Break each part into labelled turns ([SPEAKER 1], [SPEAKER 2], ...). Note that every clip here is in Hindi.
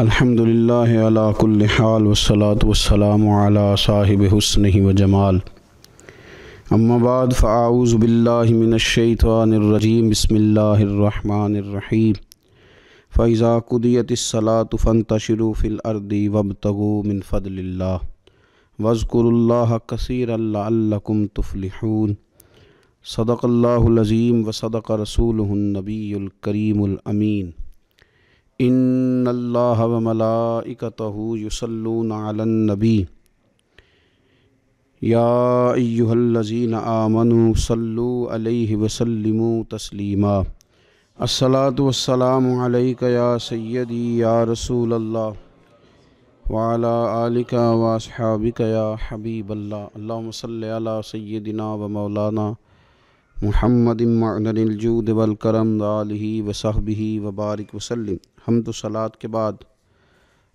[SPEAKER 1] अल्हम्दुलिल्लाह हाल वसलात वसलाम अला साहिब हसन व जमाल अम्माबाद फ़ाऊज़ बिल्लामिनशैतवानरजीम बसमीम फ़ैज़ा कुदियतसलात फ़नतशरूफ़िलअर्दी वबतगो मिन फ़दलिल्ला वज़कुरुल्ला कसीर अल्लाकुम तुफ़लिहून सदक़ल्लाज़ीम व सदक़ रसूल नबीकरीमीन इन अल्लाह व मलाइकतहु युसल्लून अलन नबी आमनु सल्लु अलैहि वसल्लिमु तस्लीमा अस्सलातु या रसूल अल्लाह वाला आलिका वासहाबिक या हबीब व मौलाना मुहम्मद मदनिल जूद वल करम आलिहि व सहबिहि व हमद सलाद के बाद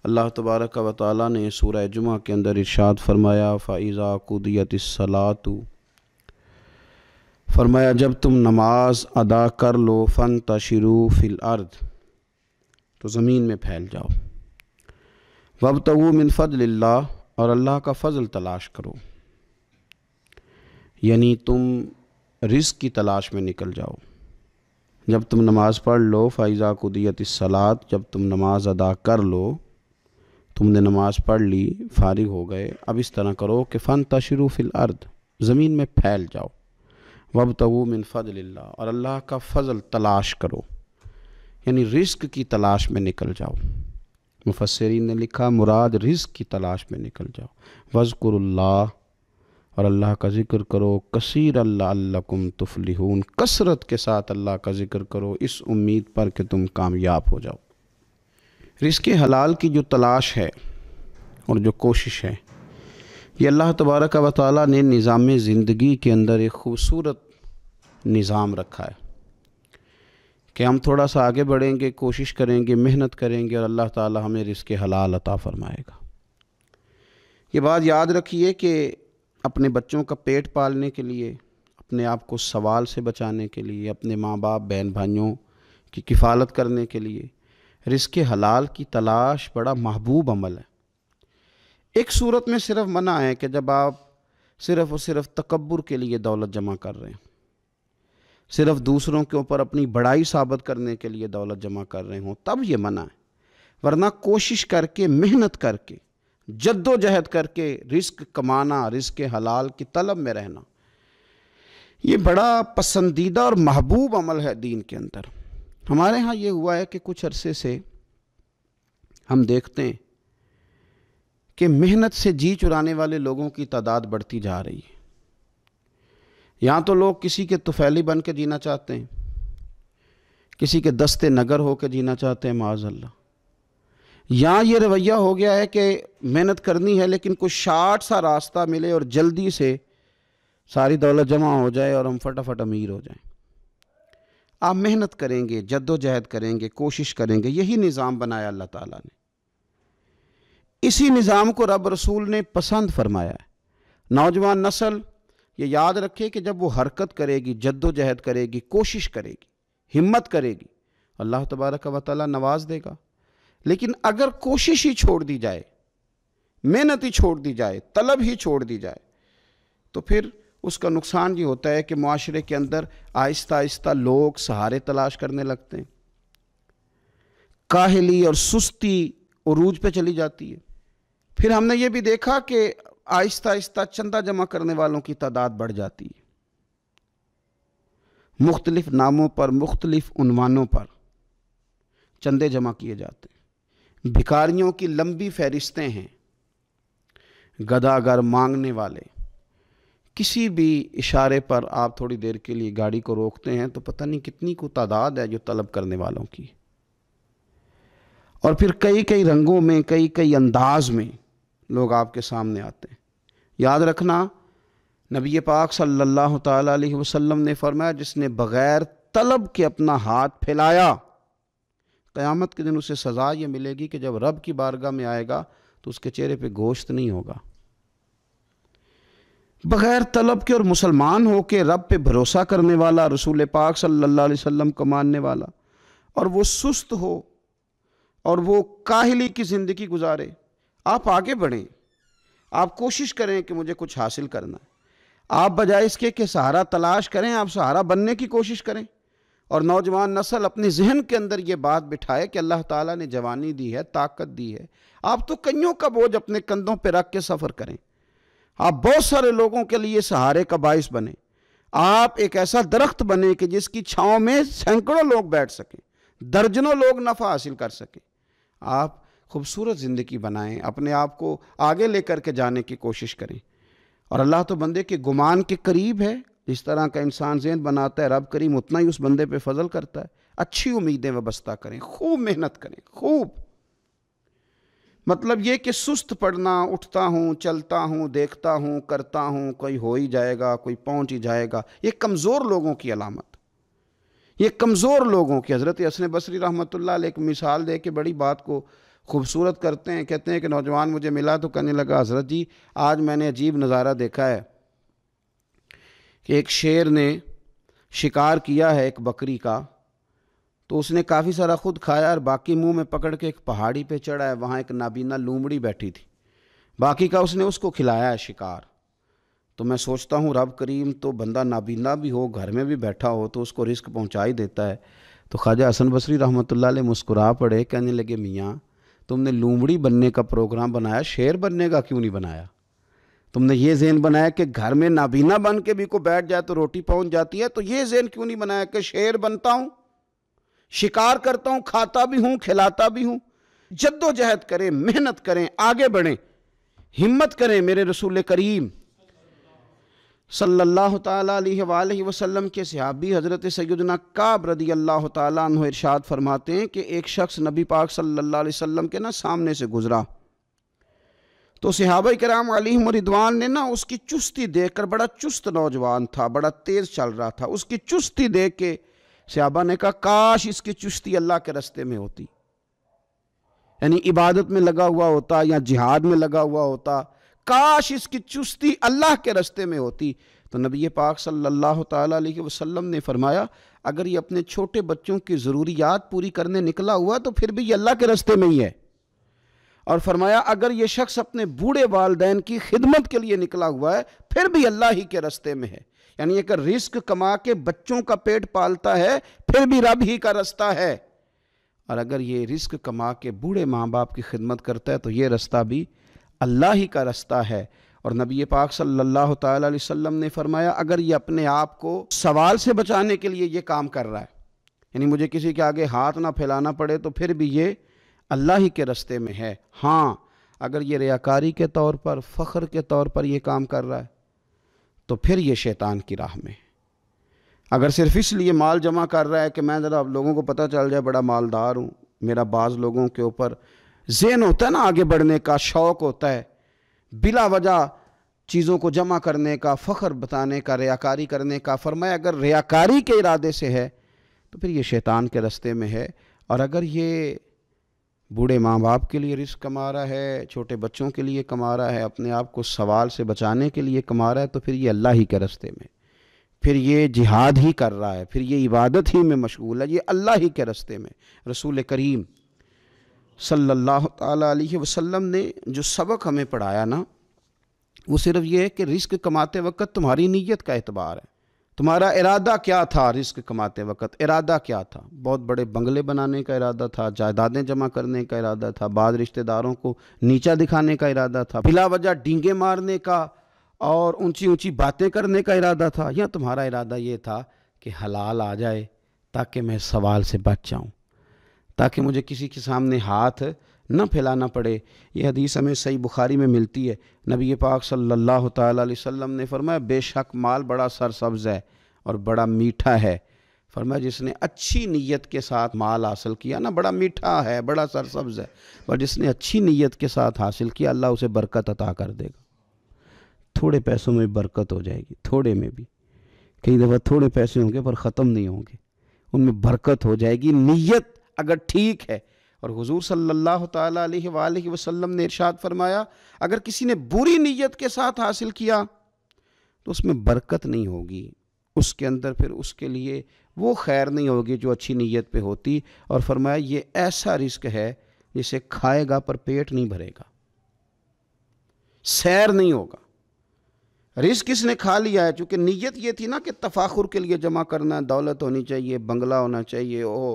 [SPEAKER 1] अल्लाह तबारक व ताली ने सूर जुमा के अंदर इर्शाद फरमाया फ़ाइज़ा कुदियत सलात फरमाया जब तुम नमाज अदा कर लो फ़न तशरू फिल अर्द तो ज़मीन में फैल जाओ वब तो मिन फ़ल और अल्लाह का फ़जल तलाश करो यानी तुम रिस्क की तलाश में निकल जाओ जब तुम नमाज़ पढ़ लो फ़ैज़ा कुदियत सलात जब तुम नमाज़ अदा कर लो तुमने नमाज़ पढ़ ली फारिग हो गए अब इस तरह करो कि फ़न तशरू फिल अर्द ज़मीन में फैल जाओ वब तवू मिन फ़जल और अल्लाह का फ़जल तलाश करो यानी रिस्क की तलाश में निकल जाओ मुफसरीन ने लिखा मुराद रिस्क की तलाश में निकल जाओ वज़कुरल्ला और अल्लाह का ज़िक्र करो कसर अल्लाकुम हूँ कसरत के साथ अल्लाह का ज़िक्र करो इस उम्मीद पर कि तुम कामयाब हो जाओ रिस्क हलाल की जो तलाश है और जो कोशिश है ये अल्लाह तबारक व ताली ने निज़ाम ज़िंदगी के अंदर एक खूबसूरत निज़ाम रखा है कि हम थोड़ा सा आगे बढ़ेंगे कोशिश करेंगे मेहनत करेंगे और अल्लाह ताली हमें रिस्क हलाल अता फ़रमाएगा ये बात याद रखिए कि अपने बच्चों का पेट पालने के लिए अपने आप को सवाल से बचाने के लिए अपने माँ बाप बहन भाइयों की किफ़ालत करने के लिए रिस्क हलाल की तलाश बड़ा महबूब अमल है एक सूरत में सिर्फ मना है कि जब आप सिर्फ और सिर्फ तकबर के लिए दौलत जमा कर रहे हैं सिर्फ दूसरों के ऊपर अपनी बड़ाई साबित करने के लिए दौलत जमा कर रहे हों तब ये मना है वरना कोशिश करके मेहनत करके जद्दोजहद करके रिस्क कमाना रिस्क हलाल की तलब में रहना ये बड़ा पसंदीदा और महबूब अमल है दीन के अंदर हमारे यहाँ ये हुआ है कि कुछ अरसे से हम देखते हैं कि मेहनत से जी चुराने वाले लोगों की तादाद बढ़ती जा रही है यहाँ तो लोग किसी के तुफैली बन के जीना चाहते हैं किसी के दस्ते नगर हो के जीना चाहते हैं माज अल्लाह यहाँ ये रवैया हो गया है कि मेहनत करनी है लेकिन कुछ शार्ट सा रास्ता मिले और जल्दी से सारी दौलत जमा हो जाए और हम फटाफट अमीर हो जाएं आप मेहनत करेंगे जद्दोजहद करेंगे कोशिश करेंगे यही निज़ाम बनाया अल्लाह ताला ने इसी निज़ाम को रब रसूल ने पसंद फरमाया है नौजवान नस्ल ये याद रखे कि जब वो हरकत करेगी जद्दोजहद करेगी कोशिश करेगी हिम्मत करेगी अल्लाह तबारक व ताली नवाज देगा लेकिन अगर कोशिश ही छोड़ दी जाए मेहनत ही छोड़ दी जाए तलब ही छोड़ दी जाए तो फिर उसका नुकसान ये होता है कि माशरे के अंदर आहिस्ता आहिस्ता लोग सहारे तलाश करने लगते हैं काहली और सुस्ती उरूज पे चली जाती है फिर हमने ये भी देखा कि आहिस्ता आहिस्ता चंदा जमा करने वालों की तादाद बढ़ जाती है मुख्तलिफ नामों पर मुख्तलिफ उनवानों पर चंदे जमा किए जाते हैं भिकारियों की लंबी फहरिस्तें हैं गदागर मांगने वाले किसी भी इशारे पर आप थोड़ी देर के लिए गाड़ी को रोकते हैं तो पता नहीं कितनी को तादाद है जो तलब करने वालों की और फिर कई कई रंगों में कई कई अंदाज में लोग आपके सामने आते हैं याद रखना नबी पाक सल्लल्लाहु अलैहि वसल्लम ने फरमाया जिसने बग़ैर तलब के अपना हाथ फैलाया क़यामत के दिन उसे सज़ा ये मिलेगी कि जब रब की बारगाह में आएगा तो उसके चेहरे पे गोश्त नहीं होगा बग़ैर तलब के और मुसलमान हो के रब पे भरोसा करने वाला रसूल पाक सल्लल्लाहु अलैहि वसल्लम को मानने वाला और वो सुस्त हो और वो काहली की ज़िंदगी गुजारे आप आगे बढ़ें आप कोशिश करें कि मुझे कुछ हासिल करना है आप बजाय इसके कि सहारा तलाश करें आप सहारा बनने की कोशिश करें और नौजवान नस्ल अपने जहन के अंदर ये बात बिठाए कि अल्लाह ताला ने जवानी दी है ताकत दी है आप तो कईयों का बोझ अपने कंधों पर रख के सफ़र करें आप बहुत सारे लोगों के लिए सहारे का बायस बने आप एक ऐसा दरख्त बने कि जिसकी छाँव में सैकड़ों लोग बैठ सकें दर्जनों लोग नफ़ा हासिल कर सकें आप खूबसूरत ज़िंदगी बनाएं अपने आप को आगे लेकर के जाने की कोशिश करें और अल्लाह तो बंदे के गुमान के करीब है इस तरह का इंसान जेन बनाता है रब करीम उतना ही उस बंदे पे फजल करता है अच्छी उम्मीदें वबस्ता करें खूब मेहनत करें खूब मतलब ये कि सुस्त पड़ना उठता हूँ चलता हूँ देखता हूँ करता हूँ कोई हो ही जाएगा कोई पहुँच ही जाएगा ये कमज़ोर लोगों की अलामत ये कमज़ोर लोगों की हज़रत असन बसरी रहमत एक मिसाल दे के बड़ी बात को खूबसूरत करते हैं कहते हैं कि नौजवान मुझे मिला तो कहने लगा हज़रत जी आज मैंने अजीब नज़ारा देखा है कि एक शेर ने शिकार किया है एक बकरी का तो उसने काफ़ी सारा खुद खाया और बाकी मुंह में पकड़ के एक पहाड़ी पे चढ़ा है वहाँ एक नाबीना लूमड़ी बैठी थी बाकी का उसने उसको खिलाया है शिकार तो मैं सोचता हूँ रब करीम तो बंदा नाबीना भी हो घर में भी बैठा हो तो उसको रिस्क पहुँचा ही देता है तो ख्वाजा हसन बसरी रहमत मुस्कुरा पड़े कहने लगे मियाँ तुमने लूमड़ी बनने का प्रोग्राम बनाया शेर बनने का क्यों नहीं बनाया तुमने ये जेन बनाया कि घर में नाबीना बन के भी को बैठ जाए तो रोटी पहुंच जाती है तो ये जेन क्यों नहीं बनाया कि शेर बनता हूं शिकार करता हूं खाता भी हूं खिलाता भी हूं जद्दोजहद करें मेहनत करें आगे बढ़ें हिम्मत करें मेरे रसूल करीम सल्लल्लाहु अलैहि वसल्लम के सहाबी हज़रत सैदना काब रदी अल्लाह तर्शाद फरमाते हैं कि एक शख्स नबी पाक सल्लल्लाहु अलैहि वसल्लम के ना सामने से गुज़रा तो सिहाब कराम अली मरिदवान ने ना उसकी चुस्ती देख कर बड़ा चुस्त नौजवान था बड़ा तेज़ चल रहा था उसकी चुस्ती देख के सिहाबा ने कहा काश इसकी चुस्ती अल्लाह के रस्ते में होती यानी इबादत में लगा हुआ होता या जिहाद में लगा हुआ होता काश इसकी चुस्ती अल्लाह के रस्ते में होती तो नबी पाक सल्लल्लाहु अलैहि वसल्लम ने फरमाया अगर ये अपने छोटे बच्चों की ज़रूरियात पूरी करने निकला हुआ तो फिर भी ये अल्लाह के रस्ते में ही है और फरमाया अगर ये शख्स अपने बूढ़े वालदेन की खिदमत के लिए निकला हुआ है फिर भी अल्लाह ही के रस्ते में है यानी एक रिस्क कमा के बच्चों का पेट पालता है फिर भी रब ही का रास्ता है और अगर ये रिस्क कमा के बूढ़े माँ बाप की खिदमत करता है तो ये रास्ता भी अल्लाह ही का रास्ता है और नबी पाक सल्लल्लाहु अलैहि वसल्लम ने फरमाया अगर ये अपने आप को सवाल से बचाने के लिए ये काम कर रहा है यानी मुझे किसी के आगे हाथ ना फैलाना पड़े तो फिर भी ये अल्लाह ही के रस्ते में है हाँ अगर ये रियाकारी के तौर पर फ़ख्र के तौर पर ये काम कर रहा है तो फिर ये शैतान की राह में अगर सिर्फ इसलिए माल जमा कर रहा है कि मैं ज़रा आप लोगों को पता चल जाए बड़ा मालदार हूँ मेरा बाज़ लोगों के ऊपर जेन होता है ना आगे बढ़ने का शौक़ होता है बिला वजह चीज़ों को जमा करने का फ़ख्र बताने का रियाकारी करने का फरमाया अगर रियाकारी के इरादे से है तो फिर ये शैतान के रस्ते में है और अगर ये बूढ़े माँ बाप के लिए रिस्क कमा रहा है छोटे बच्चों के लिए कमा रहा है अपने आप को सवाल से बचाने के लिए कमा रहा है तो फिर ये अल्लाह ही के रस्ते में फिर ये जिहाद ही कर रहा है फिर ये इबादत ही में मशगूल है ये अल्लाह ही के रस्ते में रसूल करीम सल्लल्लाहु अलैहि वसल्लम ने जो सबक हमें पढ़ाया ना वो सिर्फ ये है कि रिस्क कमाते वक्त तुम्हारी नीयत का एतबार है तुम्हारा इरादा क्या था रिस्क कमाते वक्त इरादा क्या था बहुत बड़े बंगले बनाने का इरादा था जायदादें जमा करने का इरादा था बाद रिश्तेदारों को नीचा दिखाने का इरादा था बिला वजह डींगे मारने का और ऊंची ऊंची बातें करने का इरादा था या तुम्हारा इरादा ये था कि हलाल आ जाए ताकि मैं सवाल से बच जाऊँ ताकि मुझे किसी के सामने हाथ न फैलाना पड़े यह हदीस हमें सही बुखारी में मिलती है नबी पाक सल्लल्लाहु अलैहि वसल्लम ने फरमाया बेशक माल बड़ा सरसब्ज़ है और बड़ा मीठा है फरमाया जिसने अच्छी नीयत के साथ माल हासिल किया ना बड़ा मीठा है बड़ा सरसब्ज़ है और जिसने अच्छी नीयत के साथ हासिल किया अल्लाह उसे बरकत अता कर देगा थोड़े पैसों में बरकत हो जाएगी थोड़े में भी कई दफ़ा थोड़े पैसे होंगे पर ख़त्म नहीं होंगे उनमें बरकत हो जाएगी नीयत अगर ठीक है और हुजूर सल्लल्लाहु अलैहि वसल्लम ने इरशाद फरमाया अगर किसी ने बुरी नीयत के साथ हासिल किया तो उसमें बरकत नहीं होगी उसके अंदर फिर उसके लिए वो खैर नहीं होगी जो अच्छी नीयत पे होती और फरमाया ये ऐसा रिस्क है जिसे खाएगा पर पेट नहीं भरेगा सैर नहीं होगा रिस्क किसने खा लिया है चूंकि नीयत ये थी ना कि तफाखुर के लिए जमा करना है दौलत होनी चाहिए बंगला होना चाहिए ओ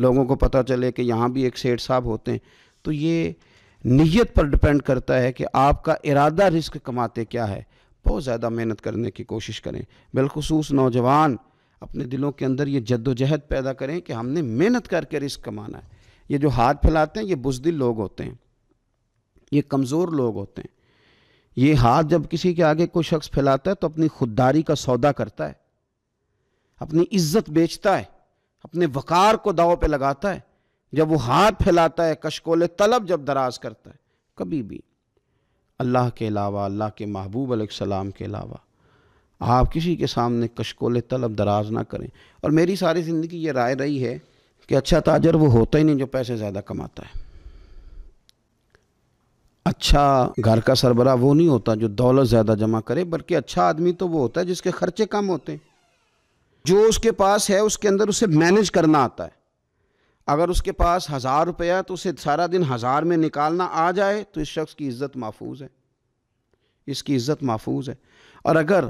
[SPEAKER 1] लोगों को पता चले कि यहाँ भी एक सेठ साहब होते हैं तो ये नीयत पर डिपेंड करता है कि आपका इरादा रिस्क कमाते क्या है बहुत ज़्यादा मेहनत करने की कोशिश करें बिलखसूस नौजवान अपने दिलों के अंदर ये जद्दोजहद पैदा करें कि हमने मेहनत करके रिस्क कमाना है ये जो हाथ फैलाते हैं ये बुजदिल लोग होते हैं ये कमज़ोर लोग होते हैं ये हाथ जब किसी के आगे कोई शख्स फैलाता है तो अपनी खुददारी का सौदा करता है अपनी इज्जत बेचता है अपने वकार को दाव पे लगाता है जब वो हाथ फैलाता है कशकोले तलब जब दराज करता है कभी भी अल्लाह के अलावा अल्लाह के महबूब सलाम के अलावा आप किसी के सामने कशकोले तलब दराज ना करें और मेरी सारी ज़िंदगी ये राय रही है कि अच्छा ताजर वो होता ही नहीं जो पैसे ज़्यादा कमाता है अच्छा घर का सरबरा वो नहीं होता जो दौलत ज़्यादा जमा करे बल्कि अच्छा आदमी तो वो होता है जिसके खर्चे कम होते हैं जो उसके पास है उसके अंदर उसे मैनेज करना आता है अगर उसके पास हज़ार रुपया तो उसे सारा दिन हज़ार में निकालना आ जाए तो इस शख्स की इज़्ज़त महफूज है इसकी इज़्ज़त महफूज है और अगर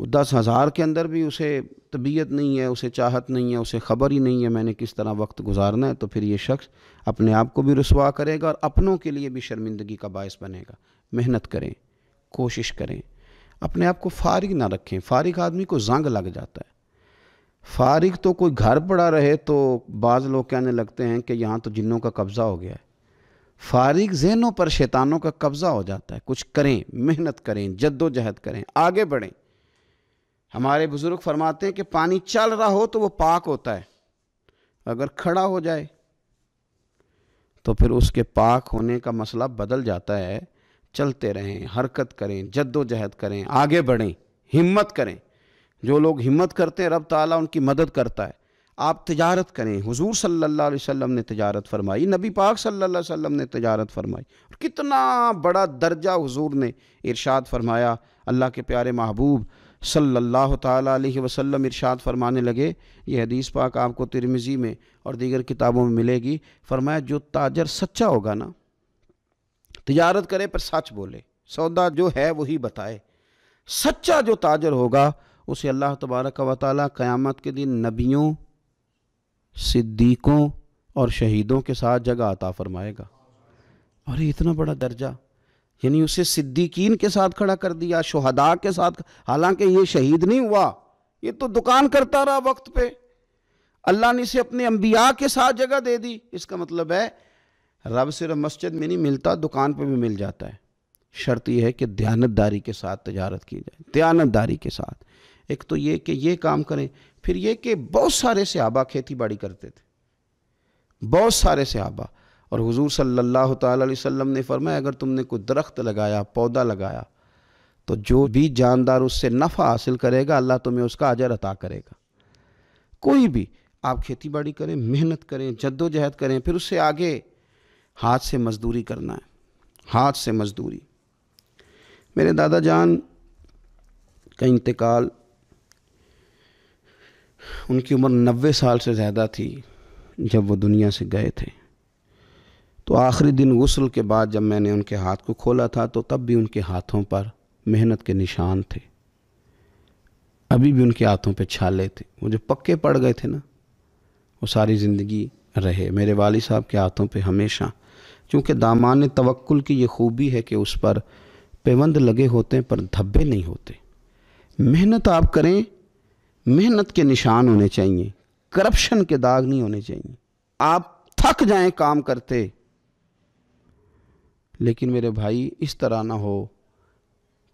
[SPEAKER 1] वो दस हज़ार के अंदर भी उसे तबीयत नहीं है उसे चाहत नहीं है उसे ख़बर ही नहीं है मैंने किस तरह वक्त गुजारना है तो फिर ये शख्स अपने आप को भी रसवा करेगा और अपनों के लिए भी शर्मिंदगी का बायस बनेगा मेहनत करें कोशिश करें अपने आप को फारिग ना रखें फारिग आदमी को जंग लग जाता है फारिग तो कोई घर पड़ा रहे तो बाज़ लोग कहने लगते हैं कि यहाँ तो जिन्नों का कब्ज़ा हो गया है फारिग जहनों पर शैतानों का कब्ज़ा हो जाता है कुछ करें मेहनत करें जद्दोजहद करें आगे बढ़ें हमारे बुज़ुर्ग फरमाते हैं कि पानी चल रहा हो तो वो पाक होता है अगर खड़ा हो जाए तो फिर उसके पाक होने का मसला बदल जाता है चलते रहें हरकत करें जद्दोजहद करें आगे बढ़ें हिम्मत करें जो लोग हिम्मत करते हैं रब ताला उनकी मदद करता है आप तजारत करें हुजूर सल्लल्लाहु अलैहि वसल्लम ने तजारत फरमाई नबी पाक सल्लल्लाहु अलैहि वसल्लम ने तजारत फरमाई और कितना बड़ा दर्जा हुजूर ने इरशाद फरमाया अल्लाह के प्यारे महबूब सल्लल्लाहु ताला अलैहि वसल्लम इरशाद फरमाने लगे यह हदीस पाक आपको तिरमिज़ी में और दीगर किताबों में मिलेगी फरमाया जो ताजर सच्चा होगा ना तजारत करे पर सच बोले सौदा जो है वही बताए सच्चा जो ताजर होगा उसे अल्लाह तबारक व क्यामत क़यामत के दिन नबियों सिद्दीक़ों और शहीदों के साथ जगह अता फ़रमाएगा और ये इतना बड़ा दर्जा यानी उसे सिद्दीकीन के साथ खड़ा कर दिया शहदा के साथ हालांकि ये शहीद नहीं हुआ ये तो दुकान करता रहा वक्त पे अल्लाह ने इसे अपने अम्बिया के साथ जगह दे दी इसका मतलब है रब सिर्फ मस्जिद में नहीं मिलता दुकान पे भी मिल जाता है शर्त यह है कि दयानतदारी के साथ तजारत की जाए दयानतदारी के साथ एक तो ये कि ये काम करें फिर ये कि बहुत सारे सहाबा खेती बाड़ी करते थे बहुत सारे सहाबा और हुजूर सल्लल्लाहु अलैहि वसल्लम ने फरमाया अगर तुमने कोई दरख्त लगाया पौधा लगाया तो जो भी जानदार उससे नफ़ा हासिल करेगा अल्लाह तुम्हें उसका अजर अता करेगा कोई भी आप खेती बाड़ी करें मेहनत करें जद्दोजहद करें फिर उससे आगे हाथ से मज़दूरी करना है हाथ से मज़दूरी मेरे दादा जान का इंतकाल उनकी उम्र 90 साल से ज़्यादा थी जब वो दुनिया से गए थे तो आखिरी दिन गसल के बाद जब मैंने उनके हाथ को खोला था तो तब भी उनके हाथों पर मेहनत के निशान थे अभी भी उनके हाथों पे छाले थे वो जो पक्के पड़ गए थे ना वो सारी ज़िंदगी रहे मेरे वाली साहब के हाथों पे हमेशा क्योंकि दामान तवक्ल की ये खूबी है कि उस पर पेवंद लगे होते हैं पर धब्बे नहीं होते मेहनत आप करें मेहनत के निशान होने चाहिए करप्शन के दाग नहीं होने चाहिए आप थक जाएं काम करते लेकिन मेरे भाई इस तरह ना हो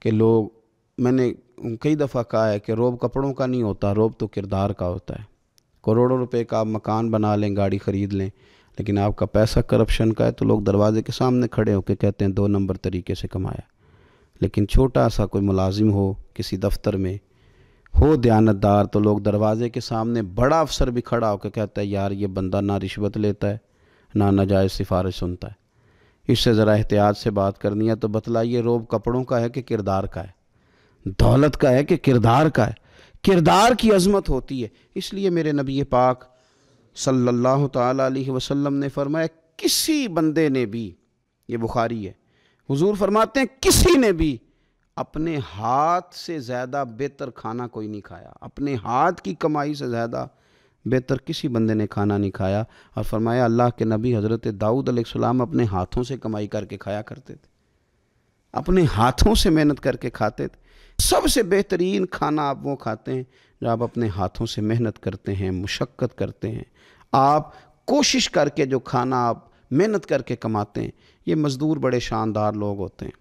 [SPEAKER 1] कि लोग मैंने कई दफ़ा कहा है कि रोब कपड़ों का नहीं होता रोब तो किरदार का होता है करोड़ों रुपए का आप मकान बना लें गाड़ी ख़रीद लें लेकिन आपका पैसा करप्शन का है तो लोग दरवाजे के सामने खड़े होकर कहते हैं दो नंबर तरीके से कमाया लेकिन छोटा सा कोई मुलाजिम हो किसी दफ्तर में हो दयानतदार तो लोग दरवाजे के सामने बड़ा अफसर भी खड़ा होकर कहता है यार ये बंदा ना रिश्वत लेता है ना नाजायज़ सिफारिश सुनता है इससे ज़रा एहतियात से बात करनी है तो बतलाइए रोब कपड़ों का है कि किरदार का है दौलत का है कि किरदार का है किरदार की अजमत होती है इसलिए मेरे नबी पाक सल्लल्लाहु अलैहि वसल्लम ने फरमाया किसी बंदे ने भी ये बुखारी है हुजूर फरमाते हैं किसी ने भी अपने हाथ से ज़्यादा बेहतर खाना कोई नहीं खाया अपने हाथ की कमाई से ज़्यादा बेहतर किसी बंदे ने खाना नहीं खाया और फरमाया अल्लाह के नबी हज़रत दाऊद अलैहिस्सलाम अपने हाथों से कमाई करके खाया करते थे अपने हाथों से मेहनत करके खाते थे सबसे बेहतरीन खाना आप वो खाते हैं जो आप अपने हाथों से मेहनत करते हैं मुशक्क़त करते हैं आप कोशिश करके जो खाना आप मेहनत करके कमाते हैं ये मज़दूर बड़े शानदार लोग होते हैं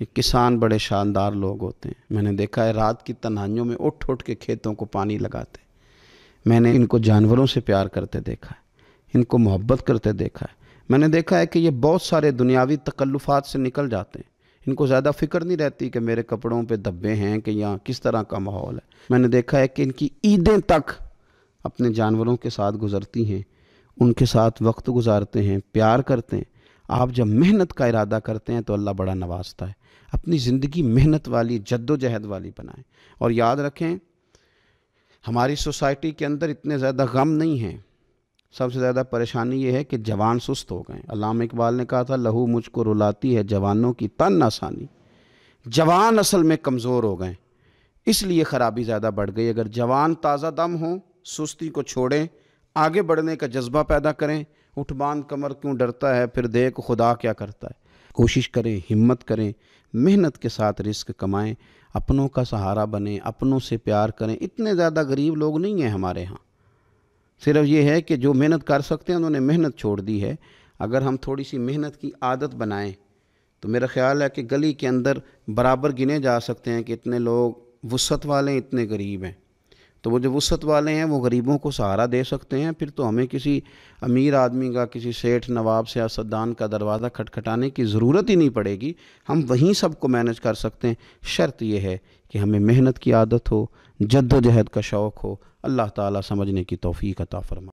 [SPEAKER 1] ये किसान बड़े शानदार लोग होते हैं मैंने देखा है रात की तन्हाइयों में उठ उठ के खेतों को पानी लगाते मैंने इनको जानवरों से प्यार करते देखा है इनको मोहब्बत करते देखा है मैंने देखा है कि ये बहुत सारे दुनियावी तकल्लुफात से निकल जाते हैं इनको ज़्यादा फिक्र नहीं रहती कि मेरे कपड़ों पे धब्बे हैं कि यहाँ किस तरह का माहौल है मैंने देखा है कि इनकी ईदें तक अपने जानवरों के साथ गुजरती हैं उनके साथ वक्त गुजारते हैं प्यार करते हैं आप जब मेहनत का इरादा करते हैं तो अल्लाह बड़ा नवाजता है अपनी ज़िंदगी मेहनत वाली जद्दोजहद वाली बनाएं और याद रखें हमारी सोसाइटी के अंदर इतने ज़्यादा गम नहीं हैं सबसे ज़्यादा परेशानी ये है कि जवान सुस्त हो गए अलाम इकबाल ने कहा था लहू मुझको रुलाती है जवानों की तन आसानी जवान असल में कमज़ोर हो गए इसलिए ख़राबी ज़्यादा बढ़ गई अगर जवान ताज़ा दम हो सुस्ती को छोड़ें आगे बढ़ने का जज्बा पैदा करें उठ बांध कमर क्यों डरता है फिर देख खुदा क्या करता है कोशिश करें हिम्मत करें मेहनत के साथ रिस्क कमाएं अपनों का सहारा बने अपनों से प्यार करें इतने ज़्यादा गरीब लोग नहीं हैं हमारे यहाँ सिर्फ ये है कि जो मेहनत कर सकते हैं उन्होंने मेहनत छोड़ दी है अगर हम थोड़ी सी मेहनत की आदत बनाएं तो मेरा ख्याल है कि गली के अंदर बराबर गिने जा सकते हैं कि इतने लोग वसत वाले इतने गरीब हैं तो वो जो वसत वाले हैं वो गरीबों को सहारा दे सकते हैं फिर तो हमें किसी अमीर आदमी का किसी सेठ नवाब सियासतदान का दरवाज़ा खटखटाने की ज़रूरत ही नहीं पड़ेगी हम वहीं सबको मैनेज कर सकते हैं शर्त यह है कि हमें मेहनत की आदत हो जद्दोजहद का शौक़ हो अल्लाह ताला समझने की तोफ़ी का फरमा